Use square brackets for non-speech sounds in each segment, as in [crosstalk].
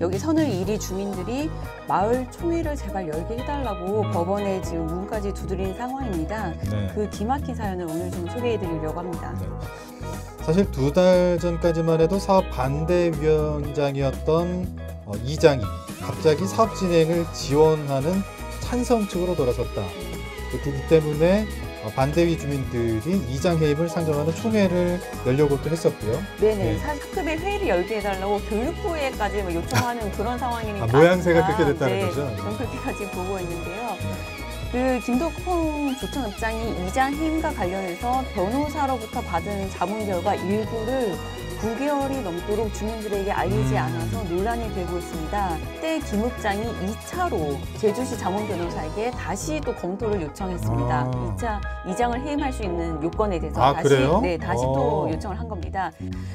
여기 선을 이리 주민들이 마을 총회를 제발 열게 해달라고 음. 법원에 지금 문까지 두드린 상황입니다. 네. 그 기막힌 사연을 오늘 좀 소개해드리려고 합니다. 네. 사실 두 달 전까지만 해도 사업 반대위원장이었던 어, 이장이 갑자기 사업 진행을 지원하는 찬성 측으로 돌아섰다. 음. 그렇기 때문에 어, 반대위 주민들이 이장 해입을 상정하는 총회를 열려고 또 했었고요. 네네. 네. 사급의 회의를 열게 해달라고 교육부에까지 뭐 요청하는 아. 그런 상황이니까. 아, 모양새가 그렇게 아, 됐다는 네, 거죠? 저 그렇게까지 보고 있는데요. 네. 그 김덕홍 조천읍장이 이장 해임과 관련해서 변호사로부터 받은 자문 결과 일부를 9개월이 넘도록 주민들에게 알리지 음. 않아서 논란이 되고 있습니다. 그때 김읍장이 2차로 제주시 자문 변호사에게 다시 또 검토를 요청했습니다. 아. 2차 이장을 해임할 수 있는 요건에 대해서 아, 다시 그래요? 네 다시 아. 또 어. 요청을 한 겁니다.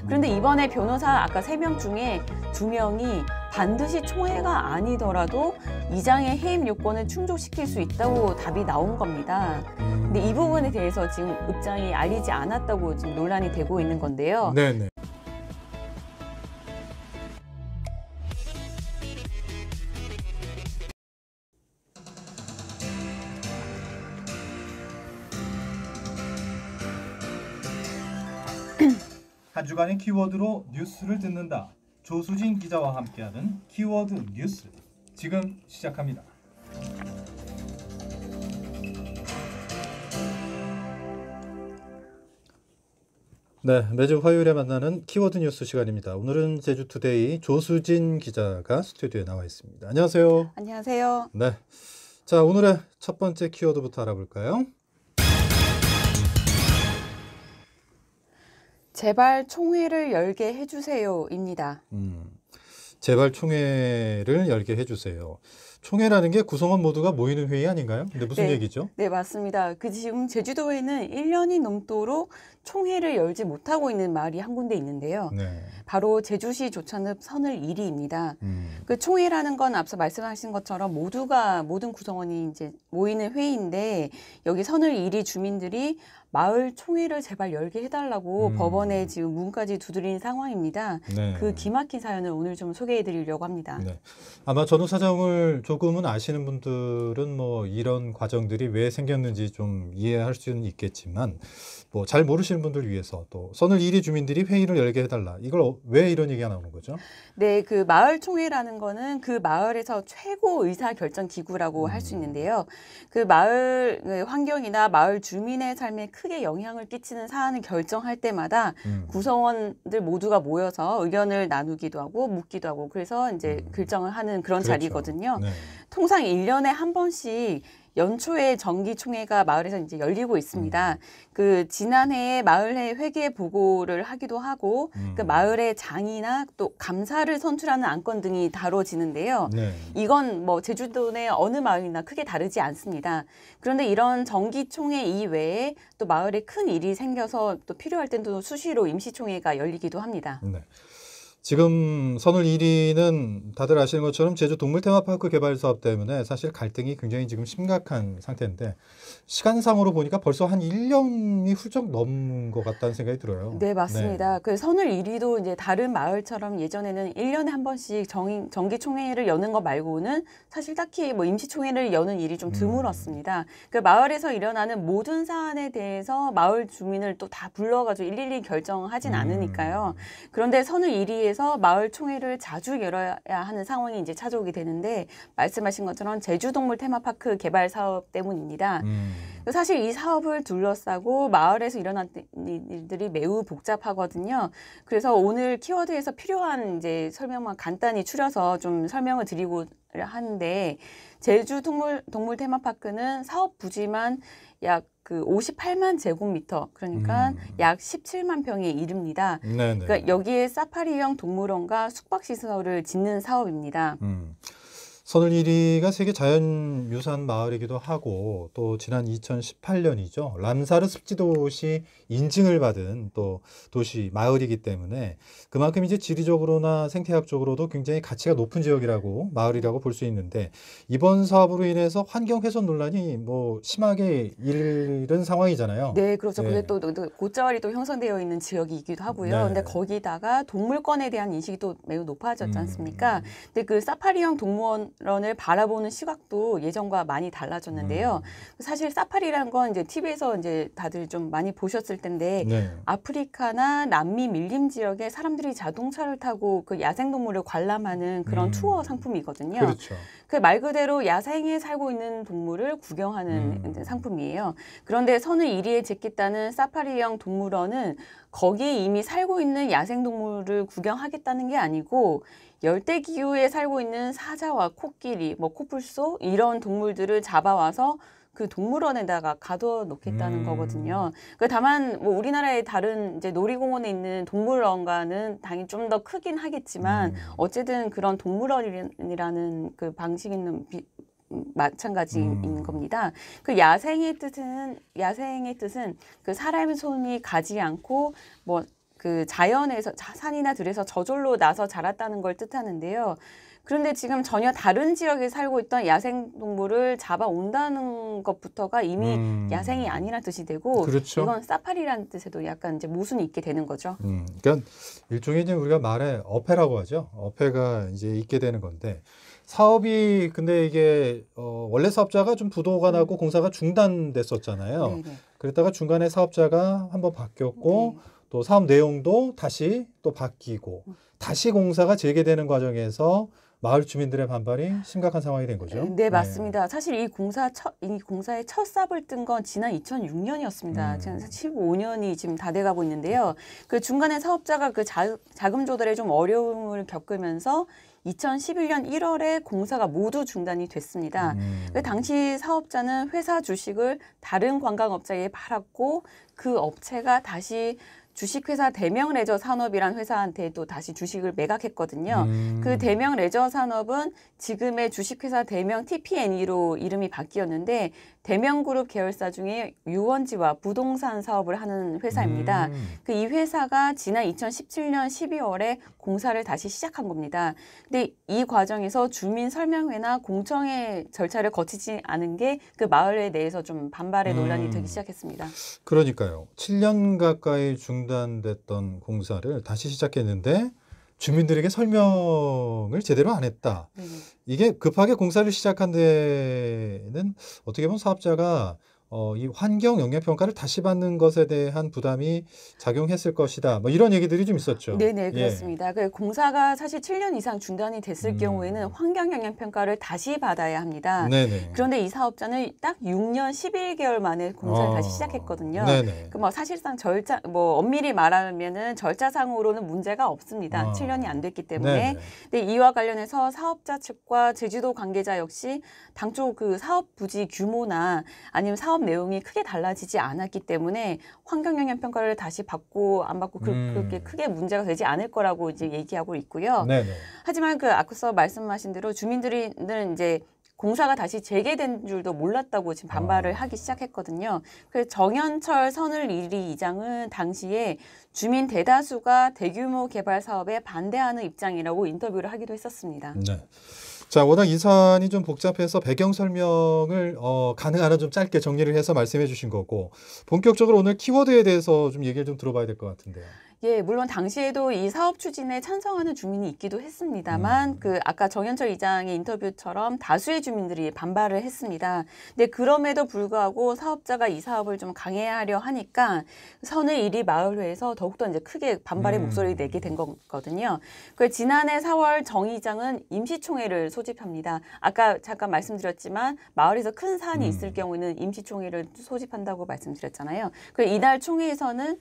그런데 이번에 변호사 아까 세 명 중에 두명이 반드시 총회가 아니더라도 이장의 해임 요건을 충족시킬 수 있다고 답이 나온 겁니다. 근데 이 부분에 대해서 지금 입장이 알리지 않았다고 지금 논란이 되고 있는 건데요. 네네. 한 주간의 키워드로 뉴스를 듣는다. 조수진 기자와 함께하는 키워드 뉴스 지금 시작합니다. 네, 매주 화요일에 만나는 키워드 뉴스 시간입니다. 오늘은 제주투데이 조수진 기자가 스튜디오에 나와 있습니다. 안녕하세요. 안녕하세요. 네. 자, 오늘의 첫 번째 키워드부터 알아볼까요? 제발 총회를 열게 해주세요입니다. 음, 제발 총회를 열게 해주세요. 총회라는 게 구성원 모두가 모이는 회의 아닌가요? 근데 무슨 네, 얘기죠? 네, 맞습니다. 그 지금 제주도에는 1년이 넘도록 총회를 열지 못하고 있는 마을이 한 군데 있는데요. 네. 바로 제주시 조천읍 선을 1위입니다. 음. 그 총회라는 건 앞서 말씀하신 것처럼 모두가 모든 구성원이 이제 모이는 회의인데 여기 선을 1위 주민들이 마을 총회를 제발 열게 해달라고 음. 법원에 지금 문까지 두드린 상황입니다. 네. 그 기막힌 사연을 오늘 좀 소개해드리려고 합니다. 네. 아마 전후 사정을 조금은 아시는 분들은 뭐 이런 과정들이 왜 생겼는지 좀 이해할 수는 있겠지만 또잘 뭐 모르시는 분들 위해서 또 선을 이리 주민들이 회의를 열게 해달라. 이걸 어, 왜 이런 얘기가 나오는 거죠? 네, 그 마을 총회라는 거는 그 마을에서 최고 의사 결정 기구라고 음. 할수 있는데요. 그 마을 네, 환경이나 마을 주민의 삶에 크게 영향을 끼치는 사안을 결정할 때마다 음. 구성원들 모두가 모여서 의견을 나누기도 하고 묻기도 하고 그래서 이제 음. 결정을 하는 그런 그렇죠. 자리거든요. 네. 통상 일년에한 번씩 연초에 정기 총회가 마을에서 이제 열리고 있습니다. 음. 그 지난해에 마을회 회계 보고를 하기도 하고 그 음. 그 마을의 장이나 또 감사를 선출하는 안건 등이 다뤄지는데요. 네. 이건 뭐 제주도 내 어느 마을이나 크게 다르지 않습니다. 그런데 이런 정기 총회 이외에 또 마을에 큰 일이 생겨서 또 필요할 때도 수시로 임시 총회가 열리기도 합니다. 네. 지금 선을 1위는 다들 아시는 것처럼 제주 동물 테마파크 개발 사업 때문에 사실 갈등이 굉장히 지금 심각한 상태인데 시간상으로 보니까 벌써 한 1년이 훌쩍 넘은 것 같다는 생각이 들어요. 네, 맞습니다. 네. 그선을 1위도 이제 다른 마을처럼 예전에는 1년에 한 번씩 정, 정기 총회를 여는 것 말고는 사실 딱히 뭐 임시 총회를 여는 일이 좀 음. 드물었습니다. 음. 그 마을에서 일어나는 모든 사안에 대해서 마을 주민을 또 다 불러가지고 112 결정하진 음. 않으니까요. 그런데 선을 1위에 위해서 마을 총회를 자주 열어야 하는 상황이 이제 찾아오게 되는데 말씀하신 것처럼 제주동물 테마파크 개발 사업 때문입니다. 음. 사실 이 사업을 둘러싸고 마을에서 일어난 일들이 매우 복잡하거든요. 그래서 오늘 키워드에서 필요한 이제 설명만 간단히 추려서 좀 설명을 드리고 하는데 제주 동물 동물 테마파크는 사업 부지만 약그 58만 제곱미터 그러니까 음. 약 17만 평에 이릅니다. 네네. 네. 그러니까 여기에 사파리형 동물원과 숙박시설을 짓는 사업입니다. 음. 선을 1위가 세계 자연유산 마을이기도 하고 또 지난 2018년이죠 람사르 습지도시 인증을 받은 또 도시 마을이기 때문에 그만큼 이제 지리적으로나 생태학적으로도 굉장히 가치가 높은 지역이라고 마을이라고 볼 수 있는데 이번 사업으로 인해서 환경 훼손 논란이 뭐 심하게 일은 상황이잖아요. 네, 그렇죠. 근데 네. 또 고자왈이 또 형성되어 있는 지역이기도 하고요. 네. 근데 거기다가 동물권에 대한 인식이 또 매우 높아졌지 않습니까? 음. 근데 그 사파리형 동물원을 바라보는 시각도 예전과 많이 달라졌는데요. 음. 사실 사파리란 건 이제 TV에서 이제 다들 좀 많이 보셨을 텐데 네. 아프리카나 남미 밀림 지역에 사람들이 자동차를 타고 그 야생동물을 관람하는 그런 음. 투어 상품이거든요. 그렇죠. 그 말 그대로 야생에 살고 있는 동물을 구경하는 음. 상품이에요. 그런데 선을 1위에 제겠다는 사파리형 동물원은 거기에 이미 살고 있는 야생동물을 구경하겠다는 게 아니고 열대 기후에 살고 있는 사자와 코끼리, 뭐 코뿔소 이런 동물들을 잡아와서 그 동물원에다가 가둬 놓겠다는 음. 거거든요. 그 다만 뭐 우리나라의 다른 이제 놀이공원에 있는 동물원과는 당연히 좀 더 크긴 하겠지만 음. 어쨌든 그런 동물원이라는 그 방식 있는 비, 마찬가지인 음. 겁니다. 그 야생의 뜻은 야생의 뜻은 그 사람의 손이 가지 않고 뭐 그 자연에서 산이나 들에서 저절로 나서 자랐다는 걸 뜻하는데요. 그런데 지금 전혀 다른 지역에 살고 있던 야생 동물을 잡아온다는 것부터가 이미 음. 야생이 아니라 뜻이 되고 그렇죠. 이건 사파리라는 뜻에도 약간 이제 모순이 있게 되는 거죠. 음. 그러니까 일종의 이제 우리가 말해 어패라고 하죠. 어패가 이제 있게 되는 건데 사업이 근데 이게 어, 원래 사업자가 좀 부도가 음. 나고 공사가 중단됐었잖아요. 네네. 네. 그랬다가 중간에 사업자가 한번 바뀌었고 네. 또 사업 내용도 다시 또 바뀌고 음. 다시 공사가 재개되는 과정에서 마을 주민들의 반발이 심각한 상황이 된 거죠. 네, 네. 맞습니다. 네. 사실 이 공사 첫, 이 공사의 첫 삽을 뜬 건 지난 2006년이었습니다. 음. 지금 15년이 지금 다 돼가고 있는데요. 그 중간에 사업자가 그 자, 자금 조달에 좀 어려움을 겪으면서 2011년 1월에 공사가 모두 중단이 됐습니다. 음. 그 당시 사업자는 회사 주식을 다른 관광업자에 팔았고 그 업체가 다시 주식회사 대명 레저 산업이란 회사한테 또 다시 주식을 매각했거든요. 음. 그 대명 레저 산업은 지금의 주식회사 대명 TPNE로 이름이 바뀌었는데 대명그룹 계열사 중에 유원지와 부동산 사업을 하는 회사입니다. 음. 그이 회사가 지난 2017년 12월에 공사를 다시 시작한 겁니다. 근데 이 과정에서 주민 설명회나 공청회 절차를 거치지 않은 게 그 마을에 대해서 좀 반발의 논란이 음. 되기 시작했습니다. 그러니까요. 7년 가까이 중 중단됐던 공사를 다시 시작했는데 주민들에게 설명을 제대로 안 했다. 네. 이게 급하게 공사를 시작한 데는 어떻게 보면 사업자가 어, 이 환경 영향 평가를 다시 받는 것에 대한 부담이 작용했을 것이다. 뭐 이런 얘기들이 좀 있었죠. 네, 네, 그렇습니다. 예. 그 공사가 사실 7년 이상 중단이 됐을 음. 경우에는 환경 영향 평가를 다시 받아야 합니다. 네네. 그런데 이 사업자는 딱 6년 11개월 만에 공사를 어. 다시 아, 시작했거든요. 그뭐 사실상 절차 뭐 엄밀히 말하면은 절차상으로는 문제가 없습니다. 어. 아. 7년이 안 됐기 때문에. 네네. 근데 이와 관련해서 사업자 측과 제주도 관계자 역시 당초 그 사업 부지 규모나 아니면 사업 내용이 크게 달라지지 않았기 때문에 환경 영향 평가를 다시 받고 안 받고 그, 음. 그렇게 크게 문제가 되지 않을 거라고 이제 얘기하고 있고요. 네네. 하지만 그 앞서 말씀하신 대로 주민들은 이제 공사가 다시 재개된 줄도 몰랐다고 지금 반발을 어. 하기 시작했거든요. 그래서 정현철 선을 1위 이장은 당시에 주민 대다수가 대규모 개발 사업에 반대하는 입장이라고 인터뷰를 하기도 했었습니다. 네. 자, 워낙 이 사안이 좀 복잡해서 배경 설명을 어, 가능한 한좀 짧게 정리를 해서 말씀해 주신 거고 본격적으로 오늘 키워드에 대해서 좀 얘기를 좀 들어봐야 될 것 같은데요. 예, 물론 당시에도 이 사업 추진에 찬성하는 주민이 있기도 했습니다만 음. 그 아까 정현철 이장의 인터뷰처럼 다수의 주민들이 반발을 했습니다. 근데 그럼에도 불구하고 사업자가 이 사업을 좀 강행하려 하니까 선의 일이 마을회에서 더욱더 이제 크게 반발의 음. 목소리를 내게 된 거거든요. 그 지난해 4월 정 이장은 임시총회를 소집합니다. 아까 잠깐 말씀드렸지만 마을에서 큰 사안이 음. 있을 경우에는 임시총회를 소집한다고 말씀드렸잖아요. 그 이날 총회에서는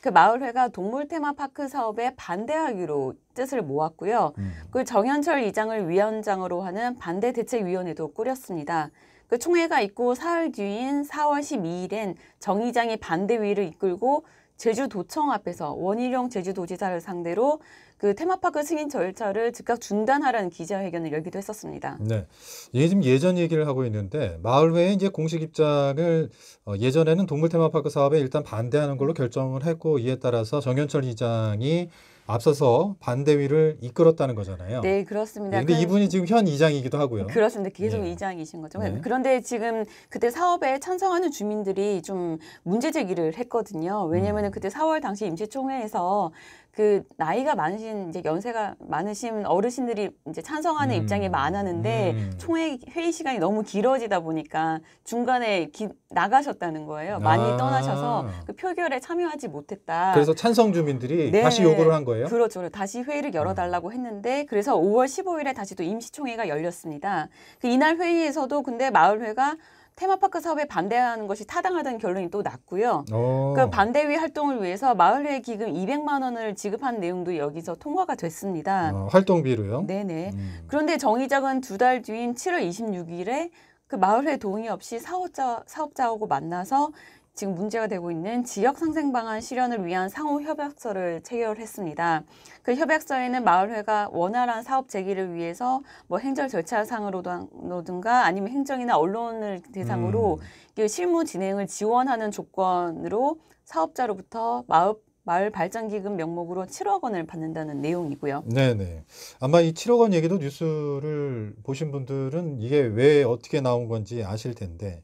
그 마을회가 동물 테마파크 사업에 반대하기로 뜻을 모았고요. 음. 그 정현철 이장을 위원장으로 하는 반대 대책위원회도 꾸렸습니다. 그 총회가 있고 사흘 뒤인 4월 12일엔 정 이장이 반대위를 이끌고 제주도청 앞에서 원희룡 제주도지사를 상대로 그 테마파크 승인 절차를 즉각 중단하라는 기자회견을 열기도 했었습니다. 네, 예, 지금 예전 얘기를 하고 있는데 마을회의 이제 공식 입장을 어, 예전에는 동물 테마파크 사업에 일단 반대하는 걸로 결정을 했고 이에 따라서 정현철 이장이 앞서서 반대위를 이끌었다는 거잖아요. 네, 그렇습니다. 그런데 예, 네, 이분이 지금 현 이장이기도 하고요. 그렇습니다. 예. 계속 예. 이장이신 거죠. 네. 그런데 지금 그때 사업에 찬성하는 주민들이 좀 문제 제기를 했거든요. 왜냐하면 음. 그때 4월 당시 임시총회에서 그 나이가 많으신 이제 연세가 많으신 어르신들이 이제 찬성하는 음. 입장이 많았는데 음. 총회 회의 시간이 너무 길어지다 보니까 중간에 기, 나가셨다는 거예요. 많이 아. 떠나셔서 그 표결에 참여하지 못했다. 그래서 찬성 주민들이 네. 다시 요구를 한 거예요. 거예요? 그렇죠. 다시 회의를 열어달라고 음. 했는데 그래서 5월 15일에 다시 또 임시총회가 열렸습니다. 그 이날 회의에서도 근데 마을회가 테마파크 사업에 반대하는 것이 타당하다는 결론이 또 났고요. 그 반대위 활동을 위해서 마을회 기금 200만 원을 지급한 내용도 여기서 통과가 됐습니다. 어, 활동비로요? 네네. 음. 그런데 정의작은 두 달 뒤인 7월 26일에 그 마을회 동의 없이 사업자, 사업자하고 만나서 지금 문제가 되고 있는 지역 상생 방안 실현을 위한 상호 협약서를 체결했습니다. 그 협약서에는 마을회가 원활한 사업 재개를 위해서 뭐 행정 절차상으로든가 아니면 행정이나 언론을 대상으로 음. 실무 진행을 지원하는 조건으로 사업자로부터 마을 마을 발전 기금 명목으로 7억 원을 받는다는 내용이고요. 네, 네. 아마 이 7억 원 얘기도 뉴스를 보신 분들은 이게 왜 어떻게 나온 건지 아실 텐데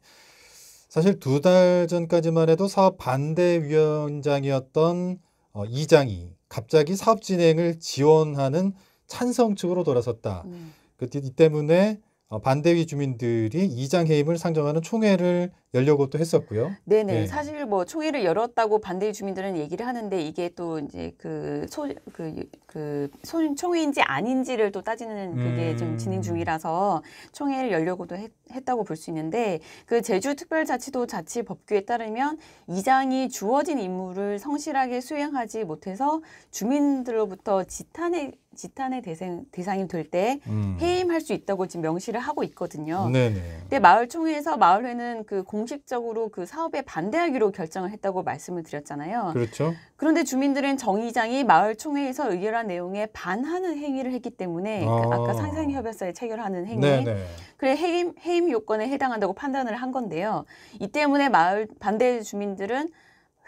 사실 두 달 전까지만 해도 사업 반대위원장이었던 어, 이장이 갑자기 사업 진행을 지원하는 찬성 측으로 돌아섰다. 네. 그, 이 때문에 어, 반대위 주민들이 이장 해임을 상정하는 총회를 열려고 또 했었고요. 네네. 네. 사실 뭐 총회를 열었다고 반대 주민들은 얘기를 하는데 이게 또 이제 그 소 그그 그, 그, 그 총회인지 아닌지를 또 따지는 그게 음. 좀 진행 음. 중이라서 총회를 열려고도 했, 다고 볼 수 있는데 그 제주 특별자치도 자치 법규에 따르면 이장이 주어진 임무를 성실하게 수행하지 못해서 주민들로부터 지탄에 지탄의 대상, 대상이 될때 음. 해임할 수 있다고 지금 명시를 하고 있거든요. 네네. 근데 마을 총회에서 마을회는 그 공, 공식적으로 그 사업에 반대하기로 결정을 했다고 말씀을 드렸잖아요. 그렇죠. 그런데 주민들은 정의장이 마을 총회에서 의결한 내용에 반하는 행위를 했기 때문에 그 아. 그 아까 상생협약서에 체결하는 행위, 네네. 네. 그래 해임 해임 요건에 해당한다고 판단을 한 건데요. 이 때문에 마을 반대 주민들은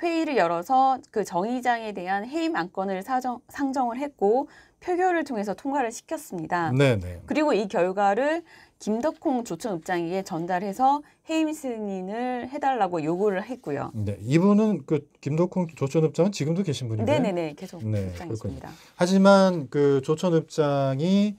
회의를 열어서 그 정의장에 대한 해임 안건을 사정, 상정을 했고 표결을 통해서 통과를 시켰습니다. 네네. 네. 그리고 이 결과를 김덕홍 조천읍장에게 전달해서 해임 승인을 해달라고 요구를 했고요. 네, 이분은 그 김덕홍 조천읍장은 지금도 계신 분인가요? 네네네, 계속 네, 입장이니다 하지만 그 조천읍장이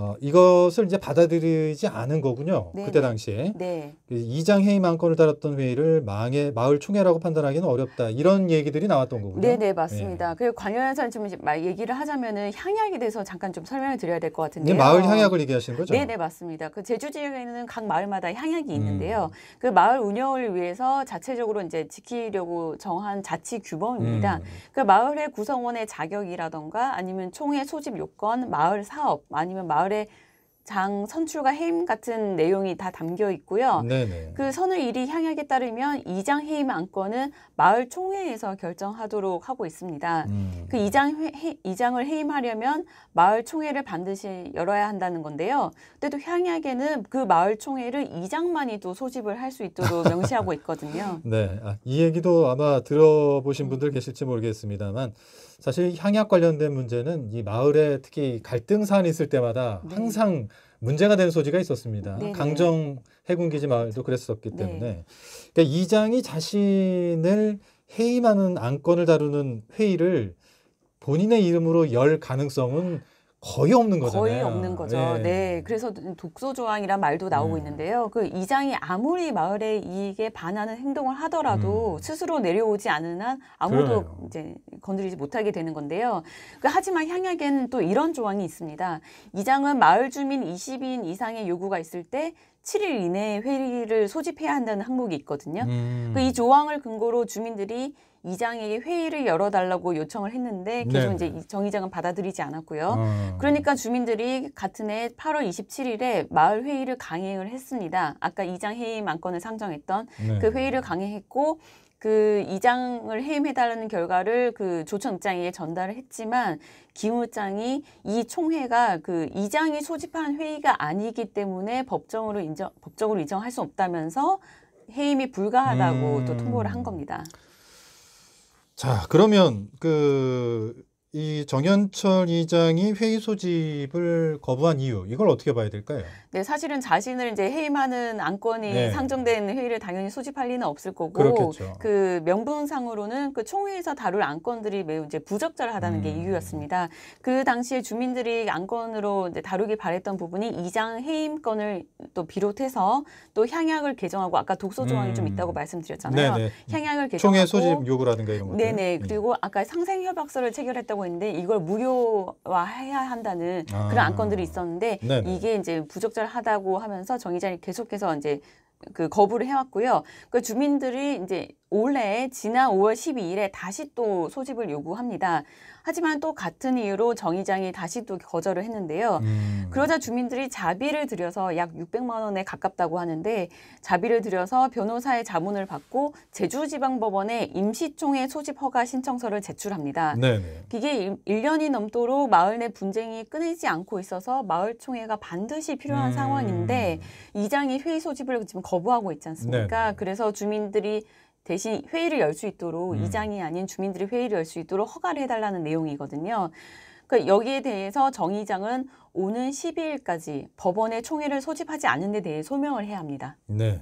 어, 이것을 이제 받아들이지 않은 거군요. 네네. 그때 네. 당시에 네. 그 이장 회의 만건을 달았던 회의를 망해 마을 총회라고 판단하기는 어렵다. 이런 얘기들이 나왔던 거군요. 네네 네, 맞습니다. 네. 그리고 관련해서 좀 얘기를 하자면은 향약에 대해서 잠깐 좀 설명을 드려야 될 것 같은데요. 마을 향약을 얘기하시는 거죠? 네네 네, 맞습니다. 그 제주 지역에는 각 마을마다 향약이 있는데요. 음. 그 마을 운영을 위해서 자체적으로 이제 지키려고 정한 자치 규범입니다. 음. 그 마을의 구성원의 자격이라던가 아니면 총회 소집 요건, 마을 사업 아니면 마을 계열의 장 선출과 해임 같은 내용이 다 담겨 있고요. 네네. 그 선의 일이 향약에 따르면 이장 해임 안건은 마을 총회에서 결정하도록 하고 있습니다. 음. 그 이장 해, 이장을 해임하려면 마을 총회를 반드시 열어야 한다는 건데요. 그데도 향약에는 그 마을 총회를 이장만이 도 소집을 할 수 있도록 명시하고 있거든요. [laughs] 네, 아, 이 얘기도 아마 들어보신 분들 계실지 모르겠습니다만 사실 향약 관련된 문제는 이 마을에 특히 갈등 사안이 있을 때마다 네. 항상 문제가 된 소지가 있었습니다. 네네. 강정 해군기지 마을도 그랬었기 네. 때문에 네. 그러니까 이장이 자신을 해임하는 안건을 다루는 회의를 본인의 이름으로 열 가능성은 거의 없는 거잖아요. 거의 없는 거죠. 네. 네. 그래서 독소 조항이란 말도 음. 나오고 음. 있는데요. 그 이장이 아무리 마을의 이익에 반하는 행동을 하더라도 음. 스스로 내려오지 않은 한 아무도 그래요. 이제 건드리지 못하게 되는 건데요. 그 하지만 향약에는 또 이런 조항이 있습니다. 이장은 마을 주민 20인 이상의 요구가 있을 때 7일 이내에 회의를 소집해야 한다는 항목이 있거든요. 음. 그이 조항을 근거로 주민들이 이장에게 회의를 열어달라고 요청을 했는데 계속 네. 이제 정 이장은 받아들이지 않았고요. 어. 그러니까 주민들이 같은 해 8월 27일에 마을 회의를 강행을 했습니다. 아까 이장 해임 안건을 상정했던 네. 그 회의를 강행했고 그 이장을 해임해달라는 결과를 그조청읍장에 전달을 했지만 기무장이 이 총회가 그 이장이 소집한 회의가 아니기 때문에 법정으로 인정 법적으로 인정할 수 없다면서 해임이 불가하다고 음. 또 통보를 한 겁니다. 자, 그러면 그이 정현철 이장이 회의 소집을 거부한 이유 이걸 어떻게 봐야 될까요? 네, 사실은 자신을 이제 해임하는 안건이 네. 상정된 회의를 당연히 소집할 리는 없을 거고 그렇겠죠. 그 명분상으로는 그 총회에서 다룰 안건들이 매우 이제 부적절하다는 음. 게 이유였습니다. 그 당시에 주민들이 안건으로 다루기 바랬던 부분이 이장 해임건을 또 비롯해서 또 향약을 개정하고 아까 독소 조항이 음. 좀 있다고 말씀드렸잖아요. 네네. 향약을 개정하고 총회 소집 요구라든가 이런 것들. 네네. 예. 그리고 아까 상생 협약서를 체결했다고 하고 있는데 이걸 무료화해야 한다는 아. 그런 안건들이 있었는데 네네. 이게 이제 부적절하다고 하면서 정의장이 계속해서 이제 그 거부를 해왔고요. 그 주민들이 이제 올해 지난 5월 12일에 다시 또 소집을 요구합니다. 하지만 또 같은 이유로 정의장이 다시 또 거절을 했는데요. 음. 그러자 주민들이 자비를 들여서 약 600만 원에 가깝다고 하는데 자비를 들여서 변호사의 자문을 받고 제주지방법원에 임시총회 소집 허가 신청서를 제출합니다. 네네. 이게 1년이 넘도록 마을 내 분쟁이 끊이지 않고 있어서 마을 총회가 반드시 필요한 음. 상황인데 이장이 회의 소집을 지금 거부하고 있지 않습니까? 네네. 그래서 주민들이 대신 회의를 열 수 있도록 음. 이장이 아닌 주민들이 회의를 열 수 있도록 허가를 해달라는 내용이거든요. 그 여기에 대해서 정의장은 오는 12일까지 법원의 총회를 소집하지 않은 데 대해 소명을 해야 합니다. 네.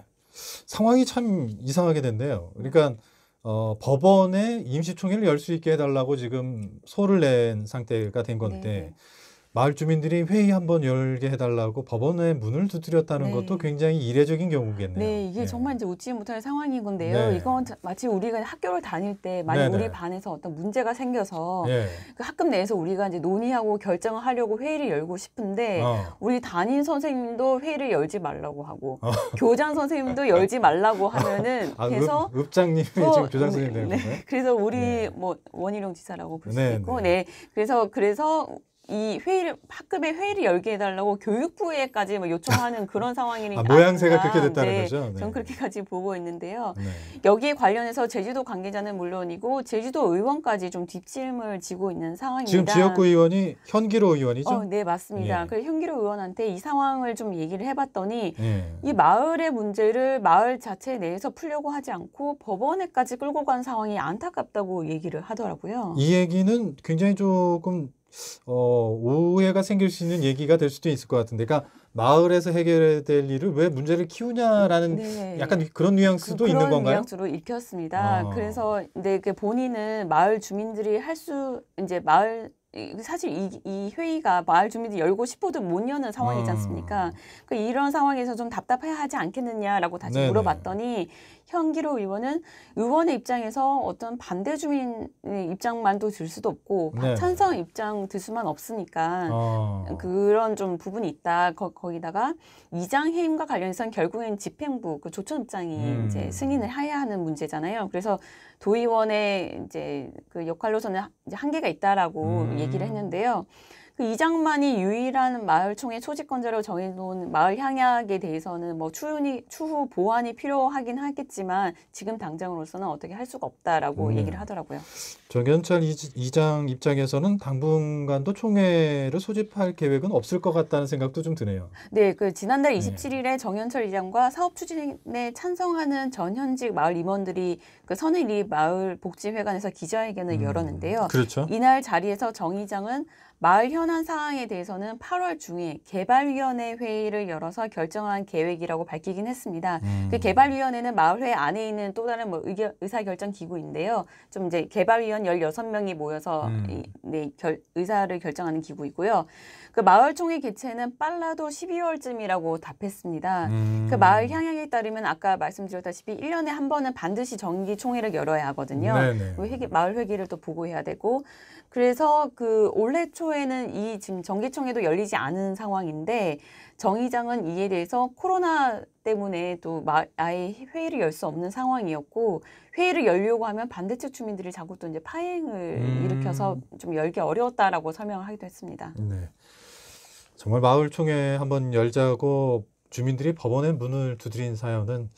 상황이 참 이상하게 됐네요. 그러니까 어, 법원에 임시총회를 열 수 있게 해달라고 지금 소를 낸 상태가 된 건데 네. 네. 마을 주민들이 회의 한 번 열게 해달라고 법원에 문을 두드렸다는 네. 것도 굉장히 이례적인 경우겠네요. 네, 이게 네. 정말 이제 웃지 못할 상황인 건데요. 네. 이건 마치 우리가 학교를 다닐 때 만약 네, 네. 우리 반에서 어떤 문제가 생겨서 예. 그 학급 내에서 우리가 이제 논의하고 결정을 하려고 회의를 열고 싶은데 어. 우리 담임 선생님도 회의를 열지 말라고 하고 어. 교장 선생님도 열지 말라고 하면은 [laughs] 아, 그래서 읍, 장님이 어, 지금 교장 선생님 네. 되는 거예요? 그래서 우리 뭐 원희룡 지사라고 볼 수 있고, 네. 그래서 그래서 이 회의를 학급의 회의를 열게 해달라고 교육부에까지 뭐 요청하는 [laughs] 그런 상황이니까 아, 모양새가 그렇게 됐다는 네, 거죠. 네. 전 그렇게까지 보고 있는데요. 네. 여기에 관련해서 제주도 관계자는 물론이고 제주도 의원까지 좀 뒷짐을 지고 있는 상황입니다. 지금 지역구 의원이 현기로 의원이죠? 어, 네 맞습니다. 예. 그 현기로 의원한테 이 상황을 좀 얘기를 해봤더니 예. 이 마을의 문제를 마을 자체 내에서 풀려고 하지 않고 법원에까지 끌고 간 상황이 안타깝다고 얘기를 하더라고요. 이 얘기는 굉장히 조금 어, 오해가 생길 수 있는 얘기가 될 수도 있을 것 같은데, 그러니까 마을에서 해결될 일을 왜 문제를 키우냐라는 네. 약간 그런 뉘앙스도 그, 있는 건가요? 뉘앙스로 읽혔습니다. 아. 그래서 근데 그 본인은 마을 주민들이 할 수 이제 마을 사실 이, 이 회의가 마을 주민들이 열고 싶어도 못 여는 상황이지 음. 않습니까? 음. 그 이런 상황에서 좀 답답해하지 않겠느냐라고 다시 네네. 물어봤더니 현기로 의원은 의원의 입장에서 어떤 반대 주인 입장만도 들 수도 없고 네. 찬성 입장 들 수만 없으니까 어. 그런 좀 부분이 있다. 거, 기다가 이장 해임과 관련해서는 결국엔 집행부 그 조천 입장이 음. 이제 승인을 해야 하는 문제잖아요. 그래서 도의원의 이제 그 역할로서는 한계가 있다라고 음. 얘기를 했는데요. 그 이장만이 유일한 마을총회 소집권자로 정해놓은 마을 향약에 대해서는 뭐 추운이, 추후 보완이 필요하긴 하겠지만 지금 당장으로서는 어떻게 할 수가 없다라고 음. 얘기를 하더라고요. 정현철 이장 입장에서는 당분간도 총회를 소집할 계획은 없을 것 같다는 생각도 좀 드네요. 네, 그 지난달 2 7일에 정현철 이장과 사업 추진에 찬성하는 전현직 마을 임원들이 그 선의리 마을 복지회관에서 기자회견을 음. 열었는데요. 그렇죠. 이날 자리에서 정 이장은 마을 현안 사항에 대해서는 8월 중에 개발위원회 회의를 열어서 결정한 계획이라고 밝히긴 했습니다. 그 음. 그 개발위원회는 마을회 안에 있는 또 다른 뭐 의견, 의사결정 기구인데요. 좀 이제 개발위원 16명이 모여서 음. 이, 네, 결, 의사를 결정하는 기구이고요. 그 마을총회 개최는 빨라도 12월쯤이라고 답했습니다. 그 음. 그 마을 향향에 따르면 아까 말씀드렸다시피 1년에 한 번은 반드시 정기 총회를 열어야 하거든요. 네네. 그 회기, 마을 회기를 또 보고해야 되고 그래서 그 올해 초에는 이 지금 정기총회도 열리지 않은 상황인데 정의장은 이에 대해서 코로나 때문에 또 아예 회의를 열 수 없는 상황이었고 회의를 열려고 하면 반대측 주민들이 자꾸 또 이제 파행을 음. 일으켜서 좀 열기 어려웠다라고 설명을 하기도 했습니다. 네. 정말 마을총회 한번 열자고 주민들이 법원에 문을 두드린 사연은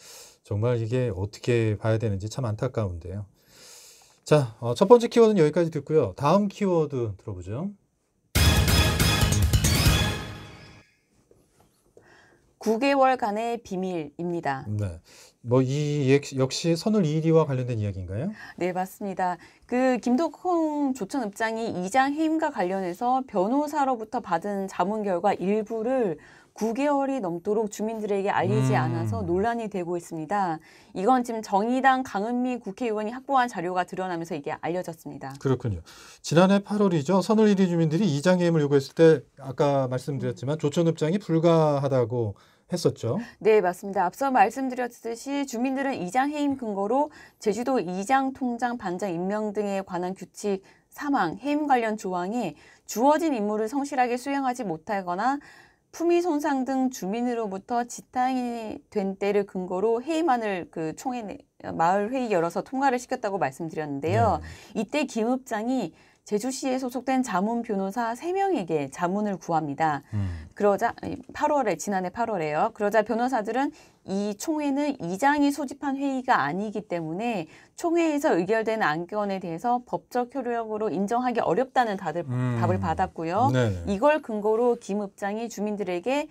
정말 이게 어떻게 봐야 되는지 참 안타까운데요. 자, 어, 첫 번째 키워드는 여기까지 듣고요. 다음 키워드 들어보죠. 9개월간의 비밀입니다. 네. 뭐 이 역시 선을 이위와 관련된 이야기인가요? 네, 맞습니다. 그 김덕홍 조천읍장이 이장 해임과 관련해서 변호사로부터 받은 자문 결과 일부를 9개월이 넘도록 주민들에게 알리지 음. 않아서 논란이 되고 있습니다. 이건 지금 정의당 강은미 국회의원이 확보한 자료가 드러나면서 이게 알려졌습니다. 그렇군요. 지난해 8월이죠. 선을 1위 주민들이 이장 해임을 요구했을 때 아까 말씀드렸지만 조천읍장이 불가하다고 했었죠. 네, 맞습니다. 앞서 말씀드렸듯이 주민들은 이장 해임 근거로 제주도 이장 통장 반장 임명 등에 관한 규칙 사망, 해임 관련 조항에 주어진 임무를 성실하게 수행하지 못하거나 품위 손상 등 주민으로부터 지탄이 된 때를 근거로 회의만을 그 총회 마을 회의 열어서 통과를 시켰다고 말씀드렸는데요. 네. 이때 김읍장이 제주시에 소속된 자문 변호사 3명에게 자문을 구합니다. 음. 그러자 8월에 지난해 8월에요. 그러자 변호사들은 이 총회는 이장이 소집한 회의가 아니기 때문에 총회에서 의결된 안건에 대해서 법적 효력으로 인정하기 어렵다는 다들 음. 답을 받았고요. 네네. 이걸 근거로 김 읍장이 주민들에게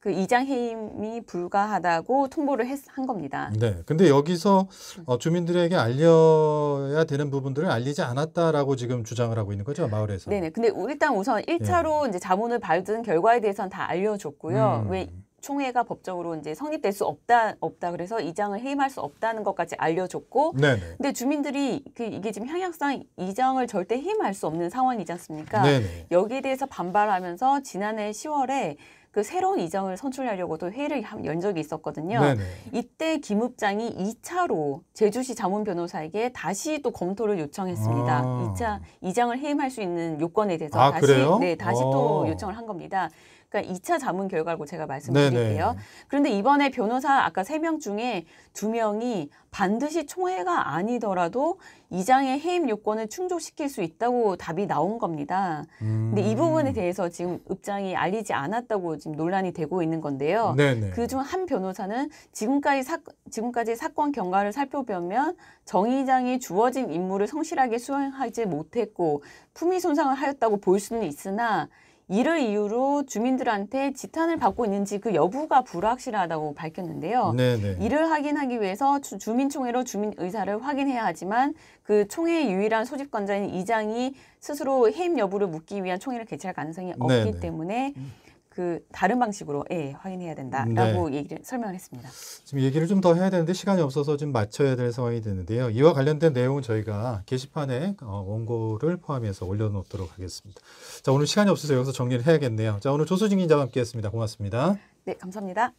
그 이장 해임이 불가하다고 통보를 했, 한 겁니다. 네. 근데 여기서 어, 주민들에게 알려야 되는 부분들을 알리지 않았다라고 지금 주장을 하고 있는 거죠, 마을에서. 네네. 근데 일단 우선 1차로 예. 이제 자문을 받은 결과에 대해서는 다 알려줬고요. 음. 왜 총회가 법적으로 이제 성립될 수 없다 없다 그래서 이장을 해임할 수 없다는 것까지 알려줬고 네네. 근데 주민들이 그 이게 지금 향약상 이장을 절대 해임할 수 없는 상황이지 않습니까? 네 여기에 대해서 반발하면서 지난해 10월에 그 새로운 이장을 선출하려고도 회의를 연 적이 있었거든요. 네네. 이때 김 읍장이 2차로 제주시 자문 변호사에게 다시 또 검토를 요청했습니다. 아. 2차 이장을 해임할 수 있는 요건에 대해서 아, 다시 그래요? 네 다시 아. 또 어. 요청을 한 겁니다. 그러니까 2차 자문 결과라고 제가 말씀드릴게요. 그런데 이번에 변호사 아까 3명 중에 2명이 반드시 총회가 아니더라도 이장의 해임 요건을 충족시킬 수 있다고 답이 나온 겁니다. 음. 근데 이 부분에 음. 대해서 지금 입장이 알리지 않았다고 지금 논란이 되고 있는 건데요. 그중 한 변호사는 지금까지 사, 지금까지 사건 경과를 살펴보면 정의장이 주어진 임무를 성실하게 수행하지 못했고 품위 손상을 하였다고 볼 수는 있으나 이를 이유로 주민들한테 지탄을 받고 있는지 그 여부가 불확실하다고 밝혔는데요. 네네. 네. 이를 확인하기 위해서 주, 주민총회로 주민 의사를 확인해야 하지만 그 총회의 유일한 소집권자인 이장이 스스로 해임 여부를 묻기 위한 총회를 개최할 가능성이 네, 없기 네네. 때문에 음. 그 다른 방식으로 예, 확인해야 된다라고 네. 얘기를 설명을 했습니다. 지금 얘기를 좀 더 해야 되는데 시간이 없어서 좀 맞춰야 될 상황이 되는데요. 이와 관련된 내용은 저희가 게시판에 어, 원고를 포함해서 올려놓도록 하겠습니다. 자 오늘 시간이 없어서 여기서 정리를 해야겠네요. 자 오늘 조수진 기자와 함께했습니다. 고맙습니다. 네 감사합니다.